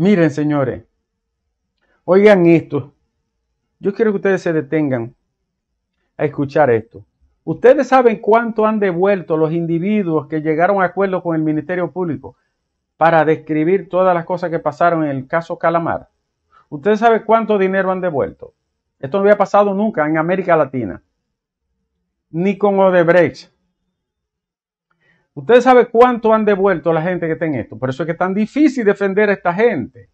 Miren, señores, oigan esto. Yo quiero que ustedes se detengan a escuchar esto. Ustedes saben cuánto han devuelto los individuos que llegaron a acuerdo con el Ministerio Público para describir todas las cosas que pasaron en el caso Calamar. Ustedes saben cuánto dinero han devuelto. Esto no había pasado nunca en América Latina, ni con Odebrecht, Usted sabe cuánto han devuelto la gente que está en esto. Por eso es que es tan difícil defender a esta gente.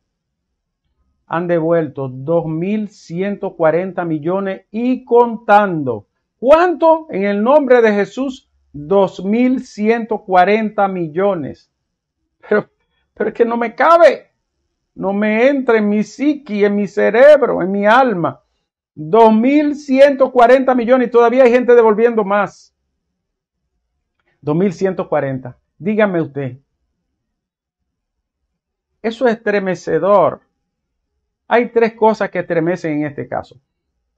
Han devuelto 2.140 millones y contando. ¿Cuánto? En el nombre de Jesús, 2.140 millones. Pero, pero es que no me cabe. No me entra en mi psiqui, en mi cerebro, en mi alma. 2.140 millones y todavía hay gente devolviendo más. 2140. Dígame usted. Eso es estremecedor. Hay tres cosas que estremecen en este caso.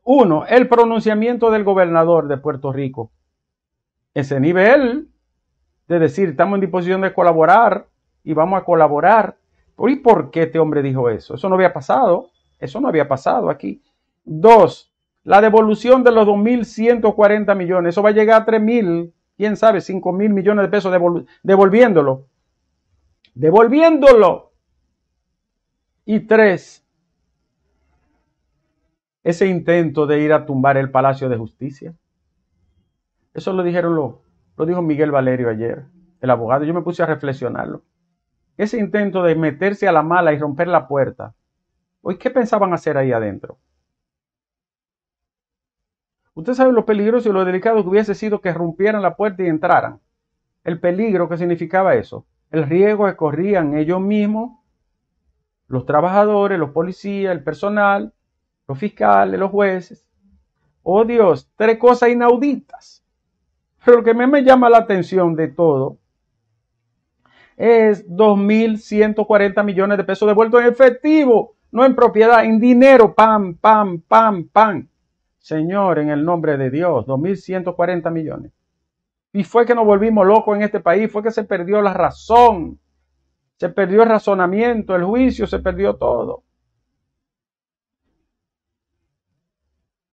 Uno, el pronunciamiento del gobernador de Puerto Rico. Ese nivel de decir, estamos en disposición de colaborar y vamos a colaborar. ¿Y por qué este hombre dijo eso? Eso no había pasado. Eso no había pasado aquí. Dos, la devolución de los 2.140 millones. Eso va a llegar a 3.000 quién sabe, 5 mil millones de pesos devolviéndolo. Devolviéndolo. Y tres, ese intento de ir a tumbar el Palacio de Justicia. Eso lo dijeron lo, lo dijo Miguel Valerio ayer, el abogado. Yo me puse a reflexionarlo. Ese intento de meterse a la mala y romper la puerta. Hoy, ¿qué pensaban hacer ahí adentro? Usted sabe lo peligroso y lo delicado que hubiese sido que rompieran la puerta y entraran. El peligro que significaba eso. El riesgo que corrían ellos mismos, los trabajadores, los policías, el personal, los fiscales, los jueces. Oh Dios, tres cosas inauditas. Pero lo que más me llama la atención de todo es 2.140 millones de pesos devueltos en efectivo, no en propiedad, en dinero, pam, pam, pam, pam. Señor, en el nombre de Dios, 2.140 millones. Y fue que nos volvimos locos en este país, fue que se perdió la razón, se perdió el razonamiento, el juicio, se perdió todo.